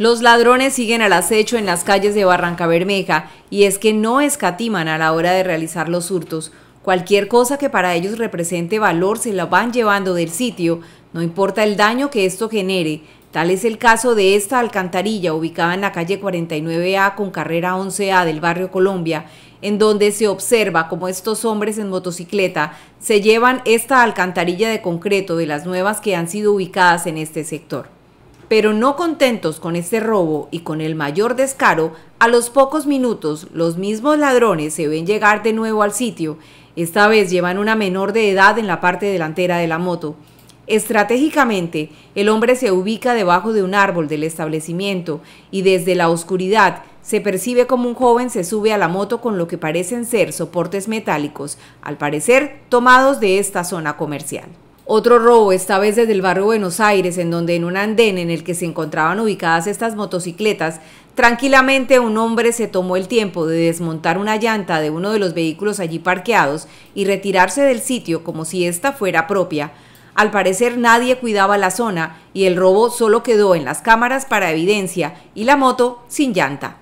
Los ladrones siguen al acecho en las calles de Barranca Bermeja y es que no escatiman a la hora de realizar los hurtos. Cualquier cosa que para ellos represente valor se la van llevando del sitio, no importa el daño que esto genere. Tal es el caso de esta alcantarilla ubicada en la calle 49A con carrera 11A del barrio Colombia, en donde se observa cómo estos hombres en motocicleta se llevan esta alcantarilla de concreto de las nuevas que han sido ubicadas en este sector. Pero no contentos con este robo y con el mayor descaro, a los pocos minutos los mismos ladrones se ven llegar de nuevo al sitio. Esta vez llevan una menor de edad en la parte delantera de la moto. Estratégicamente, el hombre se ubica debajo de un árbol del establecimiento y desde la oscuridad se percibe como un joven se sube a la moto con lo que parecen ser soportes metálicos, al parecer tomados de esta zona comercial. Otro robo, esta vez desde el barrio Buenos Aires, en donde en un andén en el que se encontraban ubicadas estas motocicletas, tranquilamente un hombre se tomó el tiempo de desmontar una llanta de uno de los vehículos allí parqueados y retirarse del sitio como si ésta fuera propia. Al parecer nadie cuidaba la zona y el robo solo quedó en las cámaras para evidencia y la moto sin llanta.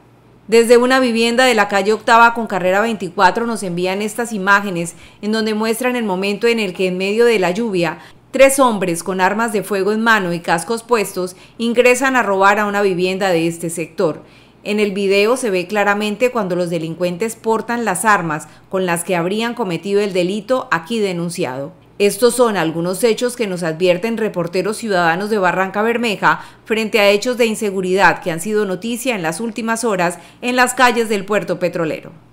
Desde una vivienda de la calle Octava con carrera 24 nos envían estas imágenes en donde muestran el momento en el que en medio de la lluvia Tres hombres con armas de fuego en mano y cascos puestos ingresan a robar a una vivienda de este sector. En el video se ve claramente cuando los delincuentes portan las armas con las que habrían cometido el delito aquí denunciado. Estos son algunos hechos que nos advierten reporteros ciudadanos de Barranca Bermeja frente a hechos de inseguridad que han sido noticia en las últimas horas en las calles del puerto petrolero.